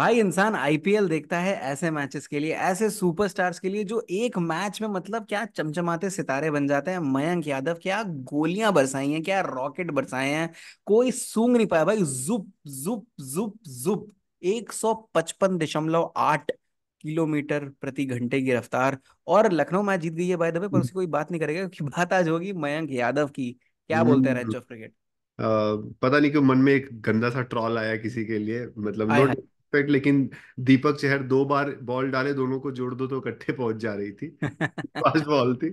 भाई इंसान आईपीएल देखता है ऐसे मैचेस के लिए ऐसे सुपरस्टार्स के लिए जो एक मैच में मतलब क्या चमचमाते सितारे बन जाते हैं मयंक यादव क्या गोलियां बरसाई हैं क्या रॉकेट बरसाए हैं कोई सूंग नहीं पाया भाई जुप जुप जुप जुप एक सौ पचपन दशमलव आठ किलोमीटर प्रति घंटे की रफ्तार और लखनऊ मैच जीत गई है भाई दबे पर हम्म। उसकी कोई बात नहीं करेगा क्योंकि बात आज होगी मयंक यादव की क्या बोलते हैं रेंज ऑफ क्रिकेट पता नहीं क्यों मन में एक गंदा सा ट्रॉल आया किसी के लिए मतलब एक्सपेक्ट लेकिन दीपक चहर दो बार बॉल डाले दोनों को जोड़ दो तो इकट्ठे पहुंच जा रही थी फास्ट बॉल थी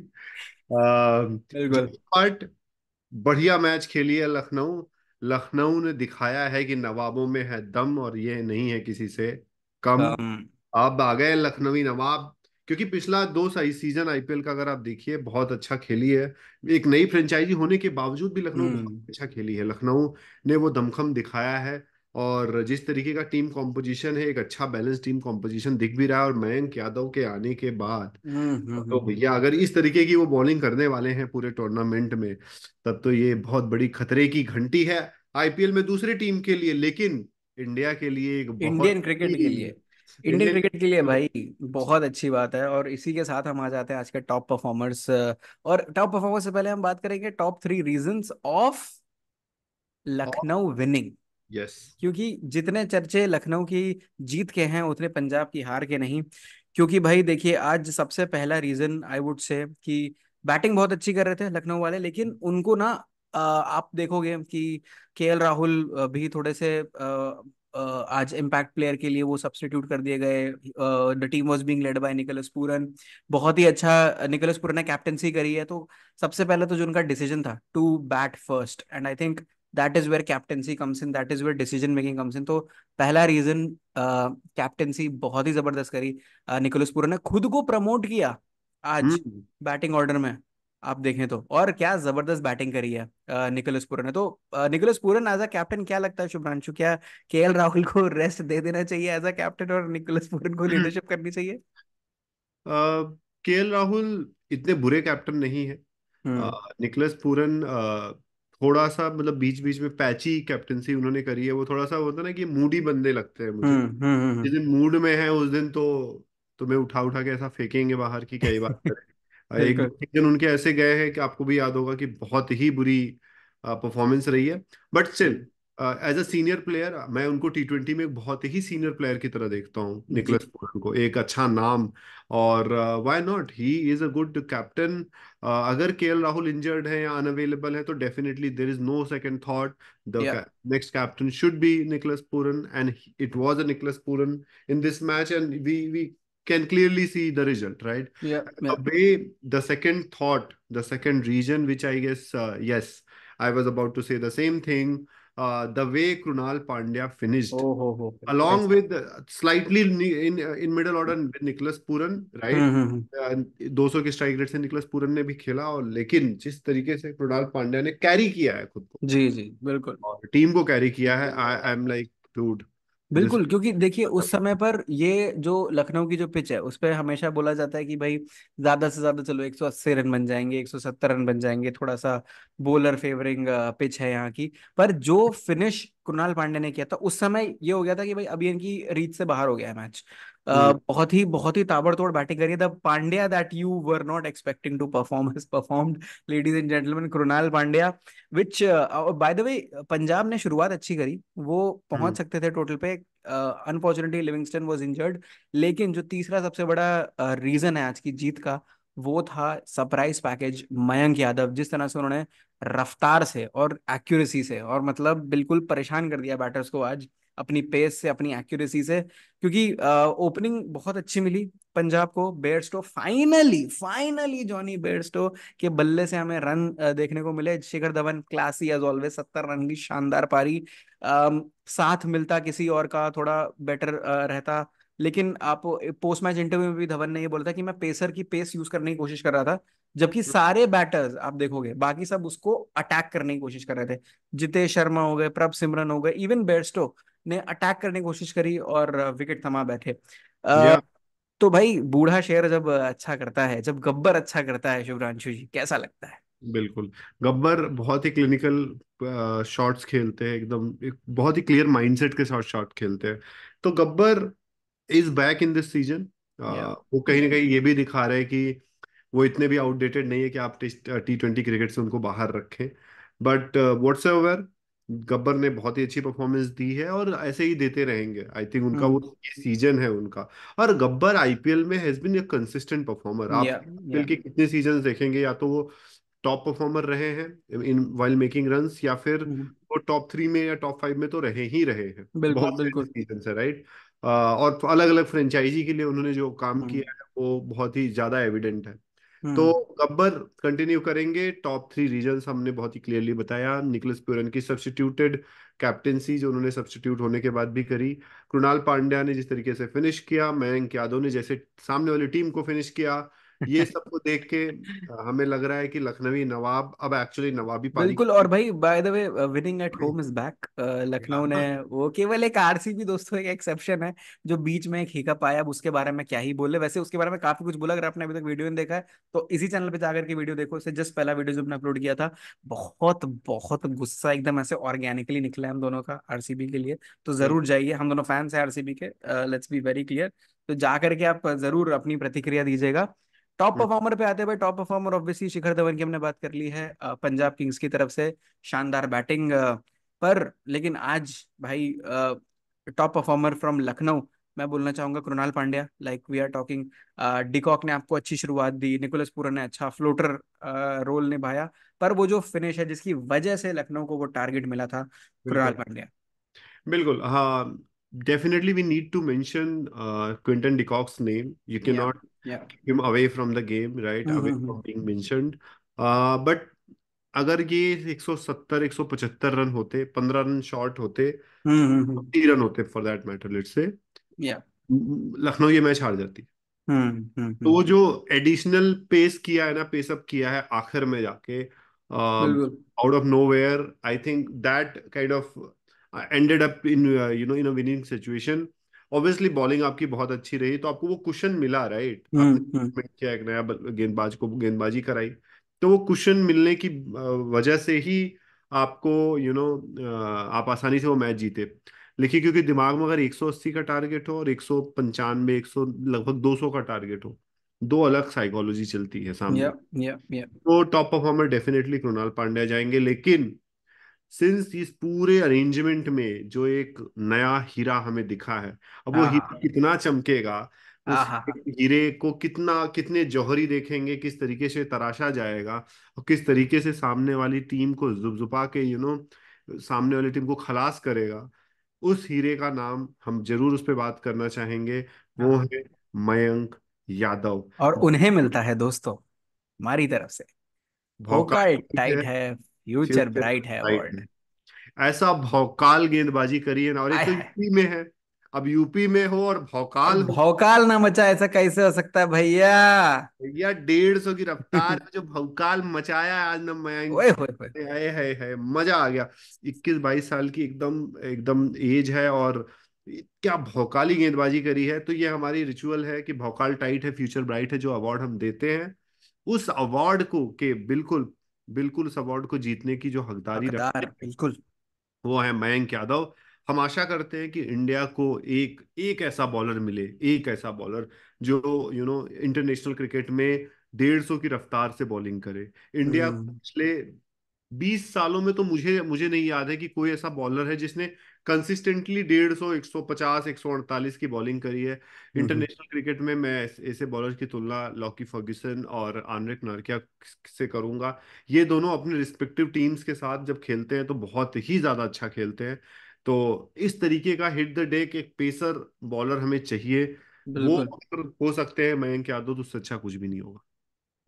बट बढ़िया मैच खेली है लखनऊ लखनऊ ने दिखाया है कि नवाबों में है दम और ये नहीं है किसी से कम अब आ गए लखनवी नवाब क्योंकि पिछला दो सीजन आईपीएल का अगर आप देखिए बहुत अच्छा खेली है एक नई फ्रेंचाइजी होने के बावजूद भी लखनऊ हम्म। अच्छा खेली है लखनऊ ने वो दमखम दिखाया है और जिस तरीके का टीम कॉम्पोजिशन है एक अच्छा बैलेंस टीम कॉम्पोजिशन दिख भी रहा है और मयंक यादव के आने के बाद हम्म, हम्म, तो हम्म, भैया अगर इस तरीके की वो बॉलिंग करने वाले हैं पूरे टूर्नामेंट में तब तो ये बहुत बड़ी खतरे की घंटी है आईपीएल में दूसरी टीम के लिए लेकिन इंडिया के लिए एक इंडियन क्रिकेट के लिए इंडियन क्रिकेट के लिए भाई बहुत अच्छी बात है और इसी के साथ हम आ जाते हैं आज के टॉप परफॉर्मर्स और टॉप परफॉर्मर्स से पहले हम बात करेंगे top three reasons of Lucknow winning yes क्योंकि जितने चर्चे लखनऊ की जीत के हैं उतने पंजाब की हार के नहीं क्योंकि भाई देखिए आज सबसे पहला रीजन आई वुड से कि बैटिंग बहुत अच्छी कर रहे थे लखनऊ वाले लेकिन उनको ना आप देखोगे कि के राहुल भी थोड़े से आज इम्पैक्ट प्लेयर के लिए वो सब्सटीट्यूट कर दिए गए the team was being led by Nicholas Pooran बहुत ही अच्छा निकोलस पूरन ने कैप्टनसी करी है तो सबसे पहले तो जो उनका डिसीजन था to bat first and I think that is where captaincy comes in that is where decision making comes in तो पहला रीजन कैप्टेंसी बहुत ही जबरदस्त करी निकोलस पुरन ने खुद को प्रमोट किया आज बैटिंग हम्म। ऑर्डर में आप देखें तो और क्या जबरदस्त बैटिंग करी है निकोलस पुरन ने तो Nicholas Pooran as a captain क्या लगता है शुभ्रांशु क्या के एल राहुल को रेस्ट दे देना चाहिए एज अ कैप्टन और निकोलस पुरन को लीडरशिप करनी चाहिए के एल राहुल इतने बुरे कैप्टन नहीं है हम्म। निकोलस पूरन थोड़ा सा मतलब बीच बीच में पैची कैप्टनसी उन्होंने करी है वो थोड़ा सा होता ना कि मूडी बंदे लगते हैं मुझे हम्म, हम्म, हम्म, जिस दिन मूड में है उस दिन तो तुम्हें तो उठा उठा के ऐसा फेंकेंगे बाहर की कई बात करें एक दिन उनके ऐसे गए हैं कि आपको भी याद होगा कि बहुत ही बुरी परफॉर्मेंस रही है but still as a senior player मैं उनको टी ट्वेंटी में बहुत ही सीनियर प्लेयर की तरह देखता हूँ निकलस पोलन को एक अच्छा नाम और why not he is a good captain अगर के एल राहुल इंजर्ड है या अनअवेलेबल है तो definitely there is no second thought the next captain should be Nicholas Pooran and it was a Nicholas Pooran in this match and we we can clearly see the result right the second thought the second reason which I guess yes I was about to say was about uh, the way Krunal Pandya finished, oh, oh, oh. along with uh, slightly in in middle order Nicholas Pooran right 200 के strike rate से Nicholas Pooran ने भी खेला और लेकिन जिस तरीके से कृणाल पांड्या ने कैरी किया है खुद को जी जी बिल्कुल टीम को कैरी किया है आई एम लाइक डूड बिल्कुल जिस क्योंकि देखिए उस मतलब समय पर ये जो लखनऊ की जो पिच है उस पर हमेशा बोला जाता है कि भाई ज्यादा से ज्यादा चलो 180 रन बन जाएंगे 170 रन बन जाएंगे थोड़ा सा बोलर फेवरिंग पिच है यहाँ की पर जो फिनिश कृणाल पांडे ने किया था उस समय ये हो गया था कि भाई अभी इनकी रीत से बाहर हो गया है मैच हम्म। बहुत ही बहुत ही ताबड़तोड़ बैटिंग करी है Pandya that you were not expecting to perform is ladies and gentleman Krunal Pandya which by the way Punjab ने शुरुआत अच्छी करी वो पहुंच हम्म। सकते थे टोटल पे अनफॉर्चुनेटली लिविंगस्टन वाज इंजर्ड लेकिन जो तीसरा सबसे बड़ा रीजन है आज की जीत का वो था सरप्राइज पैकेज मयंक यादव जिस तरह से उन्होंने रफ्तार से और एक्यूरेसी से और मतलब बिल्कुल परेशान कर दिया बैटर्स को आज अपनी पेस से अपनी एक्यूरेसी से क्योंकि ओपनिंग बहुत अच्छी मिली पंजाब को Bairstow finally finally Jonny Bairstow के बल्ले से हमें रन देखने को मिले Shikhar Dhawan classy as always सत्तर रन की शानदार पारी आ, साथ मिलता किसी और का थोड़ा बेटर रहता लेकिन आप पोस्ट मैच इंटरव्यू में भी धवन ने ये बोला था कि मैं पेसर की पेस यूज करने की कोशिश कर रहा था जबकि हम्म। सारे बैटर्स आप देखोगे बाकी सब उसको अटैक करने की कोशिश कर रहे थे जितेश शर्मा हो गए प्रभ सिमरन हो गए इवन बेरस्टो ने अटैक करने की कोशिश करी और विकेट थमा बैठे yeah. तो भाई बूढ़ा शेर जब अच्छा करता है जब गब्बर अच्छा करता है शिवरांशु जी कैसा लगता है बिल्कुल गब्बर बहुत ही क्लिनिकल शॉट्स खेलते हैं एकदम एक बहुत ही क्लियर माइंडसेट के साथ शॉट खेलते हैं तो Gabbar is back in this season वो कहीं ना कहीं ये भी दिखा रहे हैं कि वो इतने भी आउटडेटेड नहीं है कि आप टी ट्वेंटी क्रिकेट से उनको बाहर रखें बट वॉट्स एवर गब्बर ने बहुत ही अच्छी परफॉर्मेंस दी है और ऐसे ही देते रहेंगे आई थिंक उनका हम्म। वो सीजन है उनका और गब्बर आईपीएल में हैज बीन कंसिस्टेंट परफॉर्मर आप आईपीएल के कितने सीजन देखेंगे या तो वो टॉप परफॉर्मर रहे हैं इन वाइल मेकिंग रन या फिर हम्म। वो टॉप थ्री में या टॉप फाइव में तो रहे ही रहे हैं बिल्कुल बहुत बिल्कुल सीजन है राइट और अलग अलग फ्रेंचाइजी के लिए उन्होंने जो काम हम्म। किया है वो बहुत ही ज्यादा एविडेंट है तो हम्म। गब्बर कंटिन्यू करेंगे टॉप थ्री रीजन हमने बहुत ही क्लियरली बताया निकलस प्यूरन की सब्सटीट्यूटेड कैप्टेंसी जो उन्होंने सब्सटीट्यूट होने के बाद भी करी कृणाल पांड्या ने जिस तरीके से फिनिश किया मयंक यादव ने जैसे सामने वाली टीम को फिनिश किया ये सब को देख के हमें लग रहा है कि लखनवी नवाब अब एक्चुअली नवाबी पाली बिल्कुल और भाई by the way winning at home is back Lucknow ने हाँ। वो केवल एक आरसीबी दोस्तों एक एक्सेप्शन है जो बीच में एक हिकअप आया अब उसके बारे में क्या ही बोले वैसे उसके बारे में काफी कुछ बोला अगर आपने अभी तक वीडियो नहीं देखा है तो इसी चैनल पे जाकर के वीडियो देखो इससे जस्ट पहला वीडियो जो हमने अपलोड किया था बहुत बहुत गुस्सा एकदम ऐसे ऑर्गेनिकली निकला हम दोनों का आरसीबी के लिए तो हम्म। जरूर जाइए हम दोनों फैंस है आरसीबी के लेट्स बी वेरी क्लियर तो जाकर के आप जरूर अपनी प्रतिक्रिया दीजिएगा टॉप परफॉर्मर हम्म। पे आते हैं भाई top performer obviously Shikhar Dhawan की हमने बात कर ली है पंजाब किंग्स की तरफ से शानदार बैटिंग पर लेकिन आज भाई टॉप परफॉर्मर फ्रॉम लखनऊ मैं बोलना चाहूंगा Krunal Pandya like we are talking de Kock ने आपको अच्छी शुरुआत दी निकोलस पूरन ने अच्छा फ्लोटर रोल निभाया पर वो जो फिनिश है जिसकी वजह से लखनऊ को वो टारगेट मिला था कृणाल पांड्या बिल्कुल हाँ definitely we need to mention uh, Quinton de name. You cannot yeah, yeah. keep him away from the game, right? Mm-hmm. Away from being mentioned. Uh, but अगर ये 170 175 रन होते 15 रन शॉट होते fifty run होते for that matter late से लखनऊ ये match हार जाती तो वो जो एडिशनल पेस किया है ना पेस अप किया है आखिर में जाके out of nowhere I think that kind of ended up in you know in winning situation obviously bowling आपकी बहुत अच्छी रही तो आपको वो क्वेश्चन मिला राइट हम्म, हम्म। किया एक नया गेंदबाज को गेंदबाजी कराई तो वो क्वेश्चन मिलने की वजह से ही आपको यू you नो know, आप आसानी से वो मैच जीते लेकिन क्योंकि दिमाग में अगर 180 का टारगेट हो और एक सौ पंचानवे एक सौ लगभग 200 का टारगेट हो दो अलग साइकोलॉजी चलती है सामने yeah, yeah, yeah. तो top performer definitely Krunal Pandya जाएंगे लेकिन सिंस इस पूरे अरेंजमेंट में जो एक नया हीरा हमें दिखा है अब वो हाँ, हाँ, हीरा हाँ। कितना चमकेगा उस हीरे को कितना कितने जौहरी देखेंगे किस तरीके से तराशा जाएगा और किस तरीके से सामने वाली टीम को जुपजुपा के यू नो सामने वाली टीम को खलास करेगा उस हीरे का नाम हम जरूर उस पर बात करना चाहेंगे वो है मयंक यादव और उन्हें मिलता है दोस्तों हमारी तरफ से भोका टाइट है फ्यूचर ब्राइट है वर्ल्ड ऐसा भौकाल गेंदबाजी करी है ना और एक तो यूपी में है अब यूपी में हो और भौकाल भौकाल ना मचा ऐसा कैसे हो सकता है भैया भैया डेढ़ सौ की रफ्तार जो भौकाल मचाया आज ना मैं है, है, है मजा आ गया इक्कीस बाईस साल की एकदम एकदम एज है और क्या भौकाली गेंदबाजी करी है तो ये हमारी रिचुअल है कि भौकाल टाइट है फ्यूचर ब्राइट है जो अवार्ड हम देते हैं उस अवार्ड को के बिल्कुल बिल्कुल उस अवार्ड को जीतने की जो हकदारी हैं बिल्कुल वो है मयंक यादव हम आशा करते हैं कि इंडिया को एक एक ऐसा बॉलर मिले एक ऐसा बॉलर जो यू नो इंटरनेशनल क्रिकेट में डेढ़ सौ की रफ्तार से बॉलिंग करे इंडिया हम्म। पिछले बीस सालों में तो मुझे मुझे नहीं याद है कि कोई ऐसा बॉलर है जिसने कंसिस्टेंटली डेढ़ सौ एक सौ पचास एक सौ अड़तालीस की बॉलिंग करी है इंटरनेशनल हम्म, क्रिकेट हम्म। में मैं ऐसे बॉलर की तुलना लॉकी फर्ग्यूसन और आनरिक नरकिया से करूंगा ये दोनों अपने रिस्पेक्टिव टीम्स के साथ जब खेलते हैं तो बहुत ही ज्यादा अच्छा खेलते हैं तो इस तरीके का हिट द डे एक पेसर बॉलर हमें चाहिए वो हो सकते हैं मयंक यादव तो उससे अच्छा कुछ भी नहीं होगा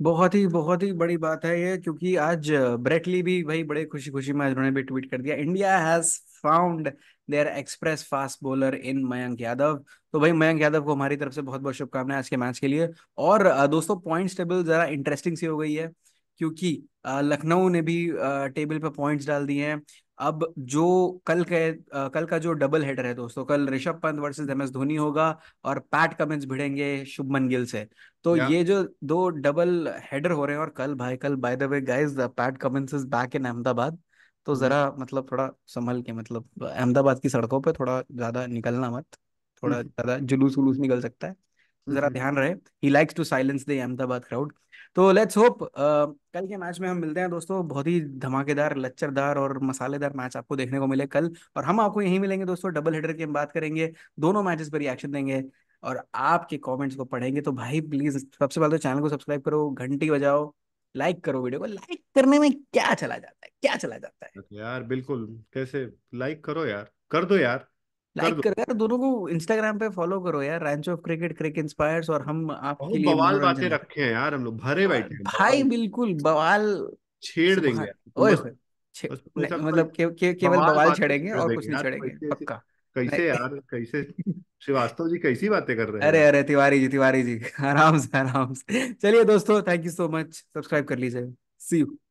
बहुत ही बहुत ही बड़ी बात है ये क्योंकि आज ब्रेटली भी भाई बड़े खुशी खुशी में उन्होंने भी ट्वीट कर दिया India has found their express fast bowler in Mayank Yadav तो भाई मयंक यादव को हमारी तरफ से बहुत बहुत शुभकामनाएं आज के मैच के लिए और दोस्तों पॉइंट्स टेबल जरा इंटरेस्टिंग सी हो गई है क्योंकि लखनऊ ने भी टेबल पर पॉइंट्स डाल दिए हैं अब जो कल के कल का जो डबल हेडर है दोस्तों कल Rishabh Pant versus M S Dhoni होगा और पैट कमिंस भिड़ेंगे शुभमन गिल से तो ये जो दो डबल हेडर हो रहे हैं और कल भाई कल by the way guys Pat Cummins is back in Ahmedabad तो हम्म। जरा मतलब थोड़ा संभल के मतलब अहमदाबाद की सड़कों पे थोड़ा ज्यादा निकलना मत थोड़ा हम्म। ज्यादा जुलूस वुलूस निकल सकता है तो जरा हम्म। ध्यान रहे he likes to silence the Ahmedabad crowd तो लेट्स होप कल के मैच में हम मिलते हैं दोस्तों बहुत ही धमाकेदार लच्चरदार और मसालेदार मैच आपको देखने को मिले कल और हम आपको यहीं मिलेंगे दोस्तों डबल हेडर की हम बात करेंगे दोनों मैचेस पर रिएक्शन देंगे और आपके कमेंट्स को पढ़ेंगे तो भाई प्लीज सबसे पहले तो चैनल को सब्सक्राइब करो घंटी बजाओ लाइक करो वीडियो को लाइक करने में क्या चला जाता है क्या चला जाता है यार बिल्कुल कैसे लाइक करो यार कर दो यार लाइक कर यार दोनों को इंस्टाग्राम पे फॉलो करो यार ranch of cricket Crick Inspires और हम आपके लिए बवाल बातें रखे हैं यार हम लोग भरे हाँ बैठे हैं भाई बिल्कुल बवाल छेड़ देंगे ओए मतलब केवल बवाल छेड़ेंगे और कुछ नहीं छेड़ेंगे पक्का कैसे यार कैसे श्रीवास्तव जी कैसी बातें कर रहे हैं अरे अरे तिवारी जी तिवारी जी आराम से आराम से चलिए दोस्तों thank you so much subscribe कर लीजिए सी यू